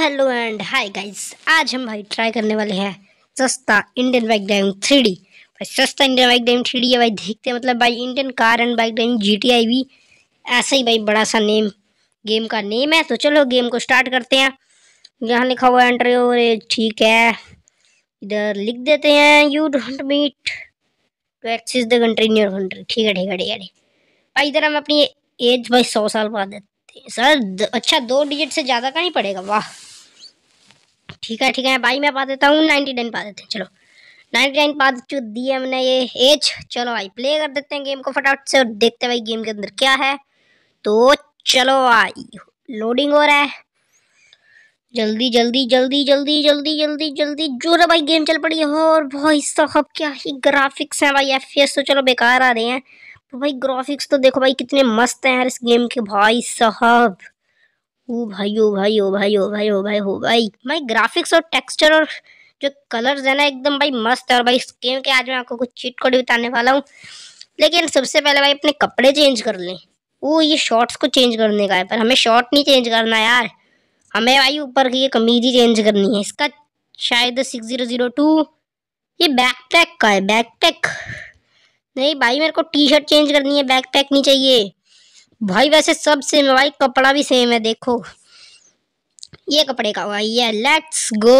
hello and hi guys आज हम भाई ट्राई करने वाले हैं सस्ता Indian bike driving three D भाई सस्ता Indian bike driving three D है भाई देखते हैं मतलब भाई Indian car and bike driving G T I भी ऐसा ही भाई बड़ा सा नेम गेम का नेम है तो चलो गेम को स्टार्ट करते हैं यहाँ लिखा हुआ है एंटर और ठीक है इधर लिख देते हैं you don't meet to access the country in your country ठीक है ठीक है ठीक है भाई इधर हम अपनी एज भाई सौ साल बाद देते हैं सर अच्छा दो डिजिट से ज़्यादा का नहीं पड़ेगा वाह ठीक है ठीक है भाई मैं पा देता हूँ नाइनटी नाइन पा देते हैं चलो नाइनटी नाइन पा दी दिए हमने ये एज चलो भाई प्ले कर देते हैं गेम को फटाफट से और देखते हैं भाई गेम के अंदर क्या है तो चलो भाई लोडिंग हो रहा है जल्दी जल्दी जल्दी जल्दी जल्दी जल्दी जल्दी जोर भाई गेम चल पड़ी है और भाई साहब क्या ही ग्राफिक्स हैं भाई एफ तो चलो बेकार आ रहे हैं तो भाई ग्राफिक्स तो देखो भाई कितने मस्त हैं यार इस गेम के भाई साहब ओ भाई ओ भाई ओ भाई ओ भाई ओ भाई हो भाई भाई ग्राफिक्स और टेक्सचर और जो कलर्स है ना एकदम भाई मस्त है और भाई इस गेम के आज मैं आपको कुछ चीट कोड बताने वाला हूँ लेकिन सबसे पहले भाई अपने कपड़े चेंज कर लें वो ये शॉर्ट्स को चेंज करने का है पर हमें शॉर्ट नहीं चेंज करना यार हमें भाई ऊपर की ये कमीज ही चेंज करनी है इसका शायद सिक्स ज़ीरो ज़ीरो टू ये बैक पैक का है बैक पैक नहीं भाई मेरे को टी शर्ट चेंज करनी है बैक पैक नहीं चाहिए भाई वैसे सब सेम है भाई कपड़ा भी सेम है देखो ये कपड़े का हुआ ये लेट्स गो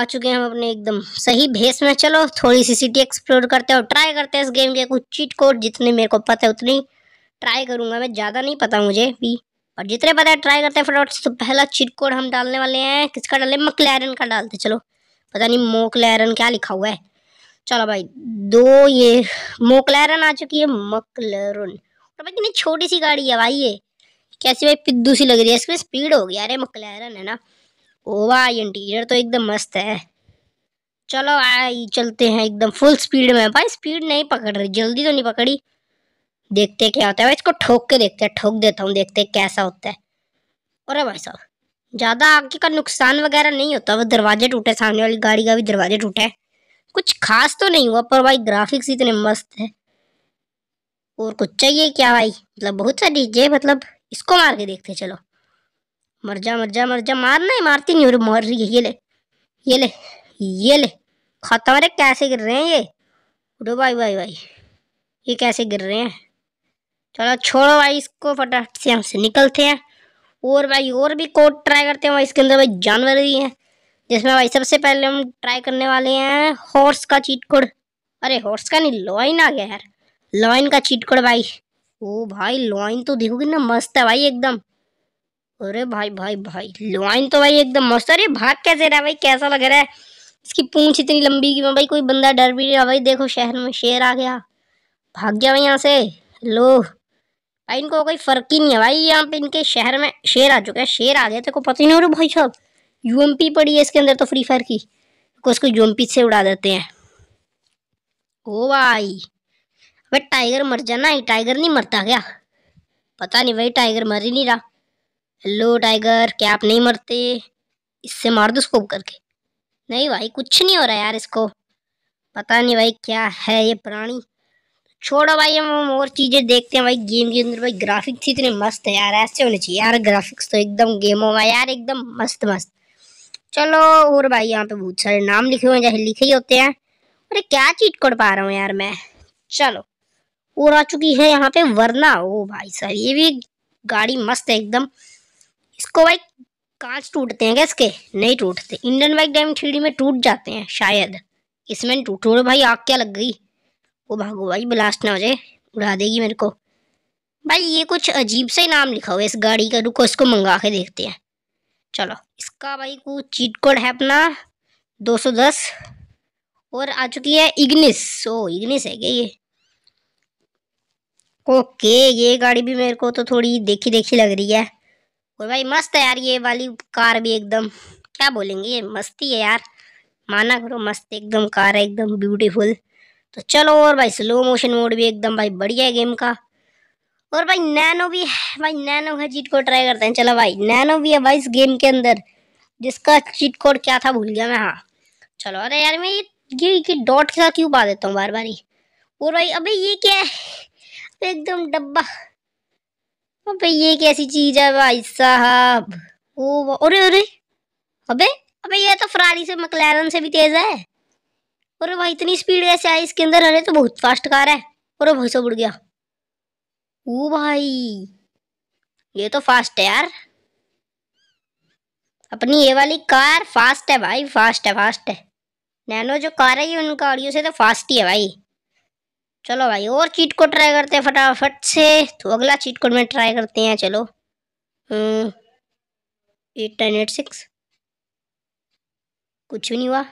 आ चुके हैं हम अपने एकदम सही भेस में चलो थोड़ी सी सिटी एक्सप्लोर करते हैं और ट्राई करते हैं इस गेम के कुछ चीट कोड जितने मेरे को पता है उतनी ट्राई करूंगा मैं ज़्यादा नहीं पता मुझे भी और जितने पता है ट्राई करते हैं फटाफट तो पहला चीट कोड हम डालने वाले हैं किसका डाले मकलैरन का डालते चलो पता नहीं मोकलैरन क्या लिखा हुआ है चलो भाई दो ये मोकलैरन आ चुकी है मकलैरन भाई कितनी छोटी सी गाड़ी है भाई ये कैसी भाई पिद्दू सी लग रही है इसमें स्पीड हो गया अरे मकलैरन है ना ओ भाई इंटीरियर तो एकदम मस्त है चलो भाई चलते हैं एकदम फुल स्पीड में भाई स्पीड नहीं पकड़ रही जल्दी तो नहीं पकड़ी देखते क्या होता है भाई इसको ठोक के देखते हैं ठोक देता हूँ देखते कैसा होता है अरे भाई साहब ज़्यादा आगे का नुकसान वगैरह नहीं होता वो दरवाजे टूटे सामने वाली गाड़ी का भी दरवाजे टूटे कुछ खास तो नहीं हुआ पर भाई ग्राफिक्स इतने मस्त है और कुछ चाहिए क्या भाई मतलब बहुत सारी जे मतलब इसको मार के देखते चलो मर जा मर जा मर जा मारना ही मारती नहीं मर रही है ये ले ये ले ये ले खत्म अरे कैसे गिर रहे हैं ये उठो भाई भाई भाई ये कैसे गिर रहे हैं चलो छोड़ो भाई इसको फटाफट से हमसे निकलते हैं और भाई और भी कोड ट्राई करते हैं भाई इसके अंदर भाई जानवर भी हैं जिसमें भाई सबसे पहले हम ट्राई करने वाले हैं हॉर्स का चीट कोड अरे हॉर्स का नहीं ही ना गया यार लॉइन का चिटकड़ भाई ओ भाई लॉइन तो देखो कितना मस्त है भाई एकदम अरे भाई भाई भाई लॉइन तो भाई एकदम मस्त अरे भाग कैसे रहा भाई कैसा लग रहा है इसकी पूंछ इतनी लंबी की भाई कोई बंदा डर भी नहीं रहा भाई देखो शहर में शेर आ गया भाग गया भाई यहाँ से लो भाई इनको कोई फ़र्क ही नहीं है भाई यहाँ पे इनके शहर में शेर आ चुका है शेर आ गया तेरे को पता ही नहीं हो रहा भाई साहब यूएमपी पड़ी है इसके अंदर तो फ्री फायर की को उसको यूएमपी से उड़ा देते हैं ओ भाई वह टाइगर मर जाना ही टाइगर नहीं मरता क्या पता नहीं भाई टाइगर मर ही नहीं रहा हेलो टाइगर क्या आप नहीं मरते इससे मार दो स्कोप करके नहीं भाई कुछ नहीं हो रहा यार इसको पता नहीं भाई क्या है ये प्राणी छोड़ो भाई हम और चीज़ें देखते हैं भाई गेम के अंदर भाई ग्राफिक्स इतने मस्त है यार ऐसे होने चाहिए यार ग्राफिक्स तो एकदम गेमों में यार एकदम मस्त मस्त चलो और भाई यहाँ पे बहुत सारे नाम लिखे हुए हैं जैसे लिखे ही होते हैं अरे क्या चीट कर पा रहा हूँ यार मैं चलो और आ चुकी है यहाँ पे वरना ओ भाई साहब ये भी गाड़ी मस्त है एकदम इसको भाई कांच टूटते हैं क्या इसके नहीं टूटते इंडियन बाइक डायमंड थ्री में टूट जाते हैं शायद इसमें टूट थोड़े भाई आग क्या लग गई वो भागो भाई ब्लास्ट ना हो जाए उड़ा देगी मेरे को भाई ये कुछ अजीब सा ही नाम लिखा हुआ है इस गाड़ी का रुको इसको मंगा के देखते हैं चलो इसका भाई कुछ चीट कोड है अपना 210 और आ चुकी है इग्निस ओ इग्निस है क्या ये ओके ये गाड़ी भी मेरे को तो थोड़ी देखी देखी लग रही है और भाई मस्त है यार ये वाली कार भी एकदम क्या बोलेंगे ये मस्ती है यार माना करो मस्त एकदम कार है एकदम ब्यूटीफुल तो चलो और भाई स्लो मोशन मोड भी एकदम भाई बढ़िया है गेम का और भाई नैनो भी है भाई नैनो का चीट कोड ट्राई करते हैं चलो भाई नैनो भी है भाई इस गेम के अंदर जिसका चीट कोड क्या था भूल गया मैं हाँ चलो अरे यार मैं ये ये, डॉट के साथ क्यों पा देता हूँ बार बार ही और भाई अभी ये क्या है एकदम डब्बा अबे ये कैसी चीज है भाई साहब ओ अरे अरे अबे अबे ये तो फरारी से मकलैरन से भी तेज है अरे भाई इतनी स्पीड कैसे आई इसके अंदर अरे तो बहुत फास्ट कार है अरे भाई सब उड़ गया ओ भाई ये तो फास्ट है यार अपनी ये वाली कार फास्ट है भाई फास्ट है फास्ट है नैनो जो कार है ये उन गाड़ियों से तो फास्ट ही है भाई चलो भाई और चीट कोड ट्राई करते हैं फटाफट से तो अगला चीट कोड में ट्राई करते हैं चलो एट नाइन एट सिक्स कुछ भी नहीं हुआ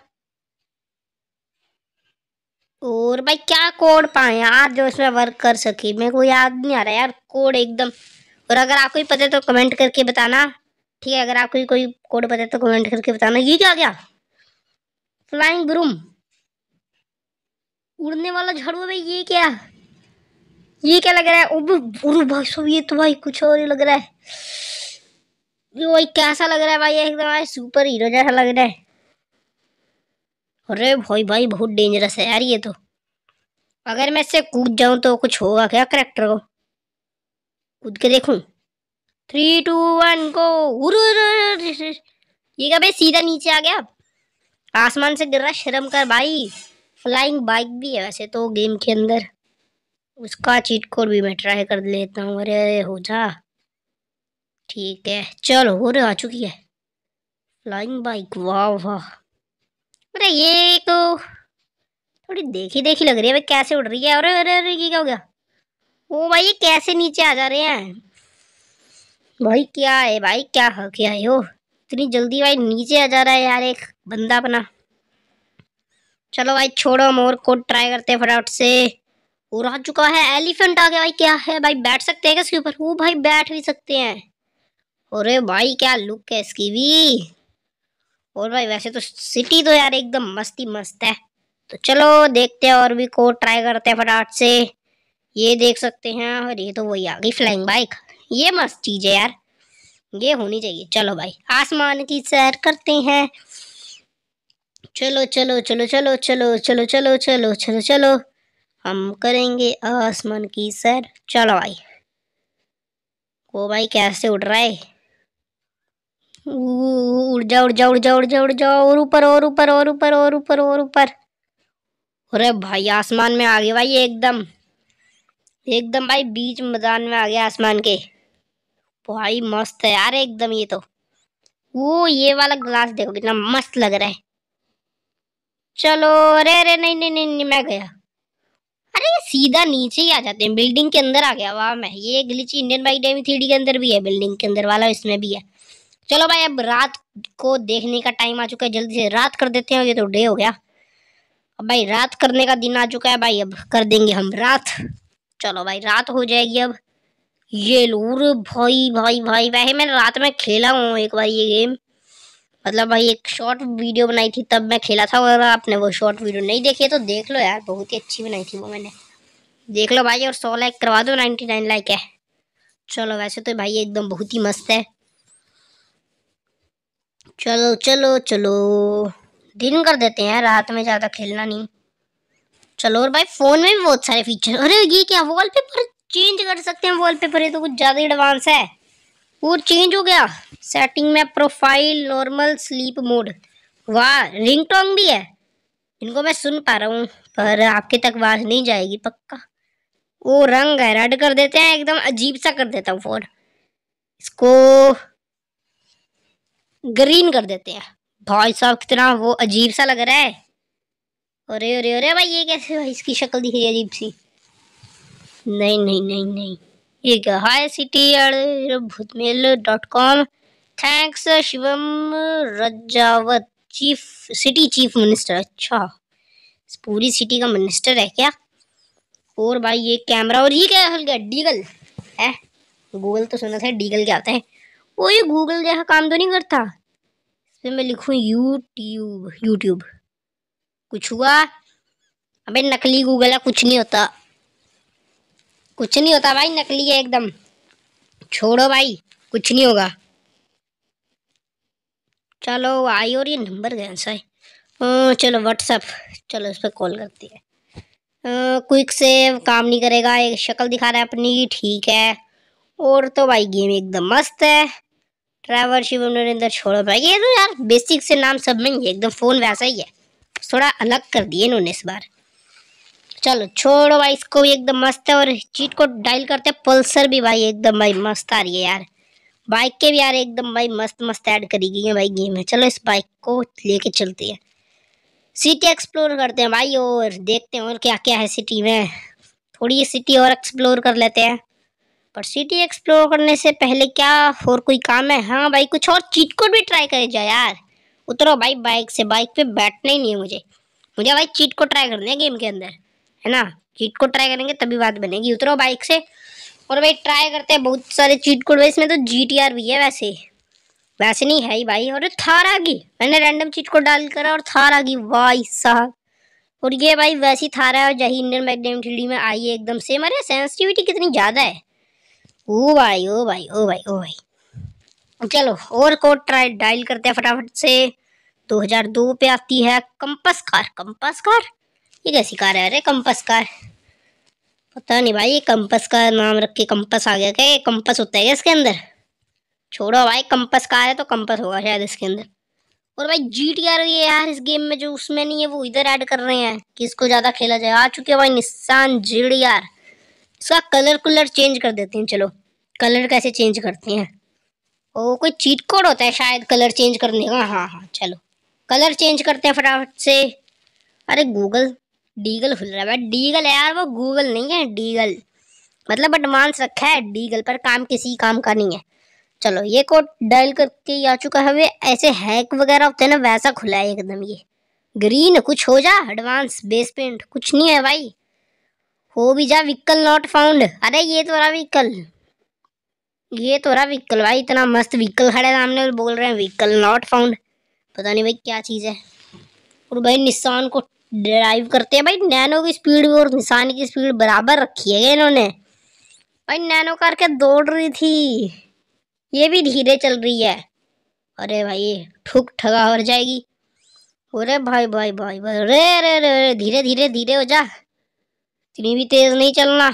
और भाई क्या कोड पाए यार जो इसमें वर्क कर सके मेरे को याद नहीं आ रहा यार कोड एकदम और अगर आपको ही पता है तो कमेंट करके बताना ठीक है अगर आपको कोई कोड पता है तो कमेंट करके बताना ये क्या क्या फ्लाइंग ब्रूम उड़ने वाला झाड़ू भाई ये क्या ये क्या लग रहा है भाई सब ये तो भाई कुछ और ही लग रहा है ये भाई कैसा लग रहा है भाई एकदम भाई सुपर हीरो जैसा लग रहा है अरे भाई भाई बहुत डेंजरस है यार ये तो अगर मैं इससे कूद जाऊं तो कुछ होगा क्या करेक्टर को कूद के देखूं थ्री टू वन को ये क्या भाई सीधा नीचे आ गया आसमान से गिर रहा शर्म कर भाई फ्लाइंग बाइक भी है वैसे तो गेम के अंदर उसका चीट कोड भी मैं ट्राई कर लेता हूँ अरे हो जा ठीक है चलो और आ चुकी है फ्लाइंग बाइक वाह वाह अरे ये तो थोड़ी देखी देखी लग रही है भाई कैसे उड़ रही है अरे अरे अरे ये क्या हो गया वो भाई ये कैसे नीचे आ जा रहे हैं भाई क्या है भाई क्या हो क्या है हो इतनी जल्दी भाई नीचे आ जा रहा है यार एक बंदा अपना चलो भाई छोड़ो मोर को ट्राई करते हैं फटाफट से उड़ा चुका है एलिफेंट आ गया भाई क्या है भाई बैठ सकते हैं क्या इसके ऊपर वो भाई बैठ भी सकते हैं अरे भाई क्या लुक है इसकी भी और भाई वैसे तो सिटी तो यार एकदम मस्ती मस्त है तो चलो देखते हैं और भी कोड ट्राई करते हैं फटाफट से ये देख सकते हैं और ये तो वही आ गई फ्लाइंग बाइक ये मस्त चीज़ है यार ये होनी चाहिए चलो भाई आसमान की सैर करते हैं चलो चलो चलो चलो चलो चलो चलो चलो चलो चलो हम करेंगे आसमान की सैर चलो भाई वो भाई कैसे उड़ रहा है उड़ जाओ उड़ जाओ उड़ जाओ उड़ जाओ उड़ जाओ और ऊपर और ऊपर और ऊपर और ऊपर और ऊपर अरे भाई आसमान में आ गए भाई एकदम एकदम भाई बीच मैदान में आ गया आसमान के भाई मस्त है यार एकदम ये तो वो ये वाला ग्लास देखो कितना मस्त लग रहा है चलो अरे अरे नहीं नहीं नहीं, नहीं मैं गया अरे ये सीधा नीचे ही आ जाते हैं बिल्डिंग के अंदर आ गया वाह मैं ये गिलीची इंडियन बाइक डेमी थ्री के अंदर भी है बिल्डिंग के अंदर वाला इसमें भी है चलो भाई अब रात को देखने का टाइम आ चुका है जल्दी से रात कर देते हैं ये तो डे हो गया अब भाई रात करने का दिन आ चुका है भाई अब कर देंगे हम रात चलो भाई रात हो जाएगी अब ये लूर भाई भाई भाई वैसे मैंने रात में खेला हूँ एक बार ये गेम मतलब भाई एक शॉर्ट वीडियो बनाई थी तब मैं खेला था और आपने वो शॉर्ट वीडियो नहीं देखी तो देख लो यार बहुत ही अच्छी बनाई थी वो मैंने देख लो भाई और सौ लाइक करवा दो नाइन्टी नाइन लाइक है चलो वैसे तो भाई एकदम बहुत ही मस्त है चलो चलो चलो दिन कर देते हैं रात में ज़्यादा खेलना नहीं चलो और भाई फ़ोन में भी बहुत सारे फीचर अरे ये क्या वॉलपेपर चेंज कर सकते हैं वॉलपेपर ये तो कुछ ज़्यादा ही एडवांस है वो चेंज हो गया सेटिंग में प्रोफाइल नॉर्मल स्लीप मोड वाह रिंग टोंग भी है इनको मैं सुन पा रहा हूँ पर आपके तक आवाज़ नहीं जाएगी पक्का वो रंग है रेड कर देते हैं एकदम अजीब सा कर देता हूँ फोन इसको ग्रीन कर देते हैं भाई साहब कितना वो अजीब सा लग रहा है अरे अरे अरे भाई ये कैसे भाई इसकी शक्ल दिख रही है अजीब सी नहीं नहीं नहीं नहीं ये hi city dot com thanks Shivam Rajawat chief city chief minister अच्छा पूरी सिटी का मिनिस्टर है क्या और भाई ये कैमरा और ये क्या हल्का डीगल है गूगल तो सुना था डीगल क्या आता है वो ये गूगल जैसा काम तो नहीं करता इसमें मैं लिखूँ यूट्यूब यूट्यूब कुछ हुआ अबे नकली गूगल है कुछ नहीं होता कुछ नहीं होता भाई नकली है एकदम छोड़ो भाई कुछ नहीं होगा चलो आई और ये नंबर गया सा चलो व्हाट्सअप चलो इस पर कॉल करती है क्विक से काम नहीं करेगा एक शक्ल दिखा रहा है अपनी ठीक है और तो भाई गेम एकदम मस्त है ड्राइवर शिव नरेंद्र छोड़ो भाई ये तो यार बेसिक से नाम सब में ही एकदम फ़ोन वैसा ही है थोड़ा अलग कर दिए इन्होंने इस बार चलो छोड़ो भाई इसको भी एकदम मस्त है और चीट को डायल करते हैं पल्सर भी भाई एकदम भाई मस्त आ रही है यार बाइक के भी यार एकदम भाई मस्त मस्त ऐड करी गई है भाई गेम है चलो इस बाइक को लेके चलते हैं सिटी एक्सप्लोर करते हैं भाई और देखते हैं और क्या क्या है सिटी में थोड़ी सिटी और एक्सप्लोर कर लेते हैं पर सिटी एक्सप्लोर करने से पहले क्या और कोई काम है हाँ भाई कुछ और चीट कोड भी ट्राई करे जाए यार उतरो भाई बाइक से बाइक पे बैठना ही नहीं है मुझे मुझे भाई चीट को ट्राई करना है गेम के अंदर है ना चीट कोड ट्राई करेंगे तभी बात बनेगी उतरो बाइक से और भाई ट्राई करते हैं बहुत सारे चीट कोड भाई इसमें तो जी भी है वैसे वैसे नहीं है ही भाई और थार आ गई मैंने रैंडम चीट कोड डाल करा और थार आ गई वाह साहब और ये भाई वैसी थार है और जही इंडियन मैगनेम थ्री में आई है एकदम सेम अरे सेंसिटिविटी कितनी ज़्यादा है ओ भाई ओ भाई ओ भाई ओ भाई चलो और कोड ट्राई डायल करते हैं फटाफट से 2002 पे आती है कंपस कार कंपस कार ये कैसी कार है अरे कंपस कार पता नहीं भाई ये कंपस का नाम रख के कंपस आ गया क्या कंपस होता है क्या इसके अंदर छोड़ो भाई कंपस कार है तो कंपस होगा शायद इसके अंदर और भाई जी टी आर ये यार इस गेम में जो उसमें नहीं है वो इधर ऐड कर रहे हैं कि इसको ज़्यादा खेला जाए आ चुके भाई निशान जी डी आर इसका कलर कुलर चेंज कर देते हैं चलो कलर कैसे चेंज करते हैं ओ कोई चीट कोड होता है शायद कलर चेंज करने का हाँ हाँ, हाँ चलो कलर चेंज करते हैं फटाफट से अरे गूगल डीगल खुल रहा है भाई डीगल है यार वो गूगल नहीं है डीगल मतलब एडवांस रखा है डीगल पर काम किसी काम का नहीं है चलो ये कोड डायल करके आ चुका है ऐसे हैक वगैरह होते हैं ना वैसा खुला है एकदम ये ग्रीन कुछ हो जा एडवांस बेस पेंट कुछ नहीं है भाई हो भी जा व्हीकल नॉट फाउंड अरे ये तो रहा व्हीकल ये तो रहा व्हीकल भाई इतना मस्त व्हीकल खड़ा है सामने बोल रहे हैं व्हीकल नॉट फाउंड पता नहीं भाई क्या चीज़ है और भाई निशान को ड्राइव करते हैं भाई नैनो की स्पीड और निशान की स्पीड बराबर रखी है इन्होंने भाई नैनो कार के दौड़ रही थी ये भी धीरे चल रही है अरे भाई ठुक ठगा हो जाएगी अरे भाई भाई भाई भाई अरे अरे अरे अरे धीरे धीरे धीरे हो जा इतनी भी तेज नहीं चलना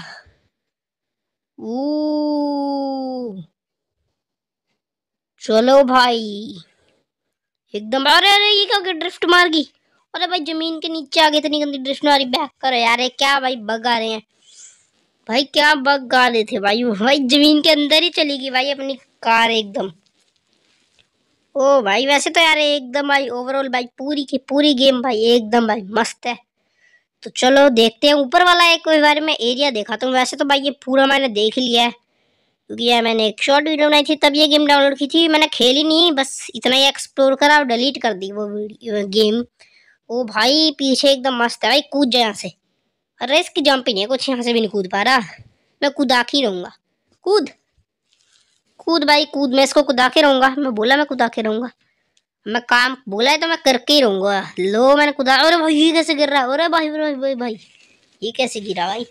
चलो भाई एकदम अरे अरे ये क्या ड्रिफ्ट मार गई अरे भाई जमीन के नीचे आ गए इतनी गंदी डिक्शनरी बैक करो यार ये क्या भाई बग आ रहे हैं भाई क्या बग आ रहे थे भाई भाई जमीन के अंदर ही चली गई भाई अपनी कार एकदम ओ भाई वैसे तो यार एकदम भाई ओवरऑल भाई पूरी की पूरी गेम भाई एकदम भाई मस्त है तो चलो देखते हैं ऊपर वाला एक बार में एरिया देखा तो वैसे तो भाई ये पूरा मैंने देख लिया है क्योंकि यार मैंने एक शॉर्ट वीडियो बनाई थी तब ये गेम डाउनलोड की थी मैंने खेली नहीं बस इतना ही एक्सप्लोर करा और डिलीट कर दी वो गेम ओ भाई पीछे एकदम मस्त है भाई कूद जाए यहाँ से अरे इसकी जंप ही नहीं है कुछ यहाँ से भी नहीं कूद पा रहा मैं कूदा के रहूँगा कूद कूद भाई कूद मैं इसको कूदा के रहूँगा मैं बोला मैं कूदा के रहूँगा मैं काम बोला है तो मैं करके ही रहूँगा लो मैंने कूदा अरे भाई ये कैसे गिर रहा है अरे भाई भाई भाई भाई ये कैसे गिरा भाई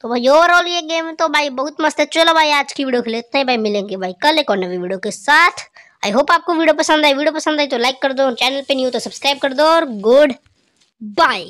तो भाई ओवरऑल ये गेम तो भाई बहुत मस्त है चलो भाई आज की वीडियो खेलते हैं इतना ही भाई मिलेंगे भाई कल एक और नवी वीडियो के साथ आई होप आपको वीडियो पसंद आई वीडियो पसंद आई तो लाइक कर दो चैनल पे नहीं हो तो सब्सक्राइब कर दो और गुड बाय